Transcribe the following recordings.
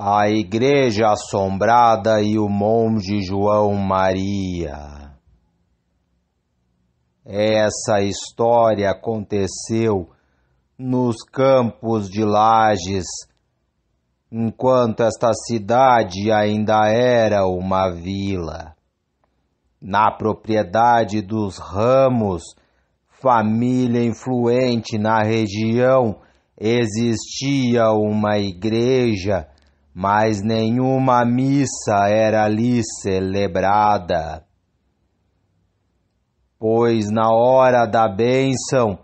a Igreja Assombrada e o Monge João Maria. Essa história aconteceu nos campos de Lages, enquanto esta cidade ainda era uma vila. Na propriedade dos Ramos, família influente na região, existia uma igreja mas nenhuma missa era ali celebrada. Pois na hora da bênção,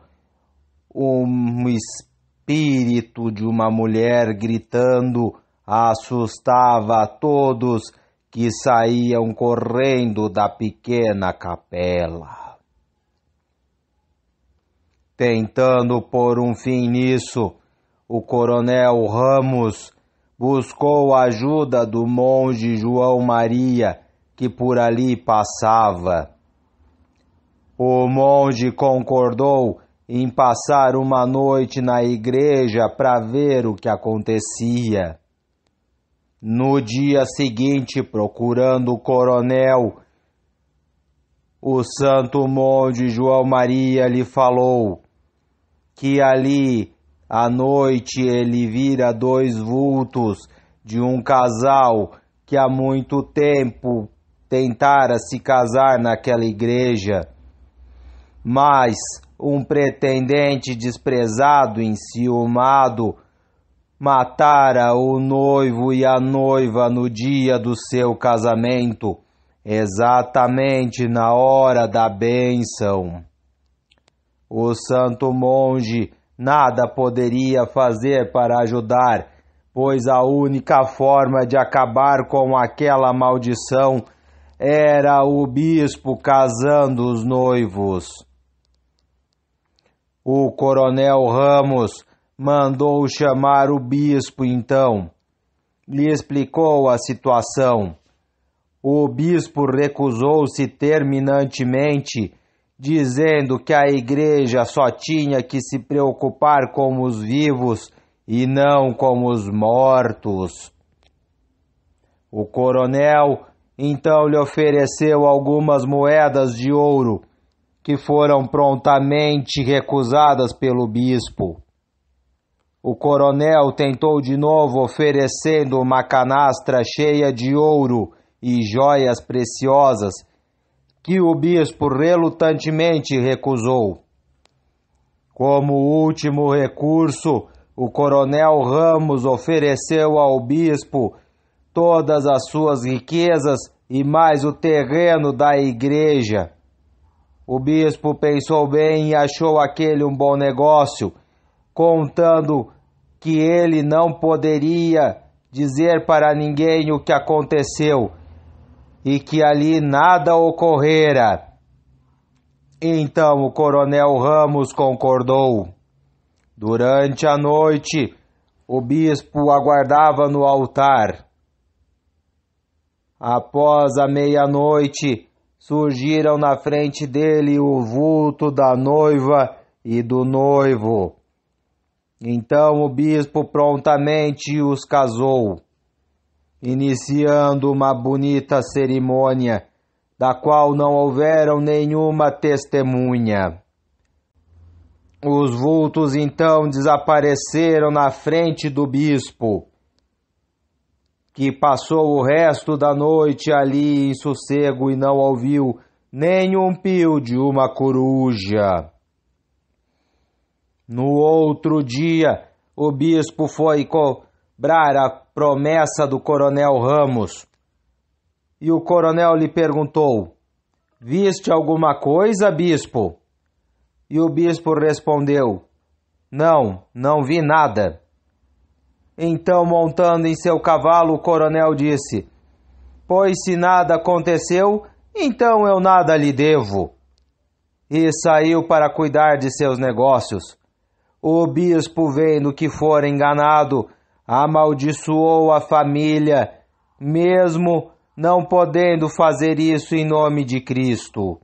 um espírito de uma mulher gritando assustava todos que saíam correndo da pequena capela. Tentando pôr um fim nisso, o coronel Ramos buscou a ajuda do monge João Maria, que por ali passava. O monge concordou em passar uma noite na igreja para ver o que acontecia. No dia seguinte, procurando o coronel, o santo monge João Maria lhe falou que ali à noite ele vira dois vultos de um casal que há muito tempo tentara se casar naquela igreja. Mas um pretendente desprezado, enciumado, matara o noivo e a noiva no dia do seu casamento, exatamente na hora da bênção. O santo monge nada poderia fazer para ajudar, pois a única forma de acabar com aquela maldição era o bispo casando os noivos. O coronel Ramos mandou chamar o bispo então. Lhe explicou a situação. O bispo recusou-se terminantemente dizendo que a igreja só tinha que se preocupar com os vivos e não com os mortos. O coronel então lhe ofereceu algumas moedas de ouro, que foram prontamente recusadas pelo bispo. O coronel tentou de novo oferecendo uma canastra cheia de ouro e joias preciosas que o bispo relutantemente recusou. Como último recurso, o coronel Ramos ofereceu ao bispo todas as suas riquezas e mais o terreno da igreja. O bispo pensou bem e achou aquele um bom negócio, contando que ele não poderia dizer para ninguém o que aconteceu e que ali nada ocorrera. Então o coronel Ramos concordou. Durante a noite, o bispo aguardava no altar. Após a meia-noite, surgiram na frente dele o vulto da noiva e do noivo. Então o bispo prontamente os casou iniciando uma bonita cerimônia, da qual não houveram nenhuma testemunha. Os vultos então desapareceram na frente do bispo, que passou o resto da noite ali em sossego e não ouviu nem um pio de uma coruja. No outro dia, o bispo foi cobrar a promessa do coronel Ramos. E o coronel lhe perguntou: Viste alguma coisa, bispo? E o bispo respondeu: Não, não vi nada. Então, montando em seu cavalo, o coronel disse: Pois se nada aconteceu, então eu nada lhe devo. E saiu para cuidar de seus negócios. O bispo, vendo que fora enganado, amaldiçoou a família, mesmo não podendo fazer isso em nome de Cristo.